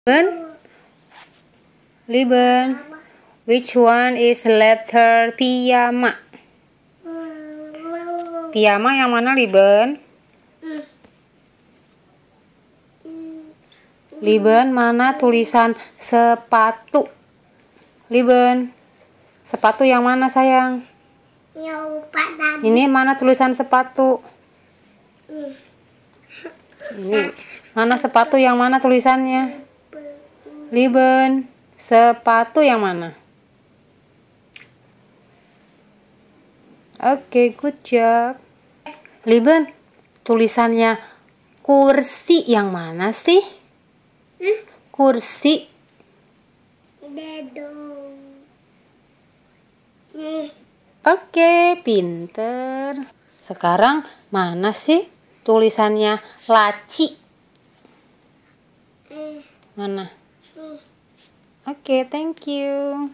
Lieben. Lieben. Which one is letter piyama? Piyama yang mana, Lieben? Lieben, mana tulisan sepatu? Lieben, sepatu yang mana, sayang? Ini mana tulisan sepatu? Ini. Mana sepatu yang mana tulisannya? Lieben, sepatu yang mana? Oke, okay, good job. Lieben, tulisannya kursi yang mana sih? Hmm? Kursi. Dedong. Oke, okay, pinter. Sekarang mana sih tulisannya laci? Eh. Mana? Okay, thank you.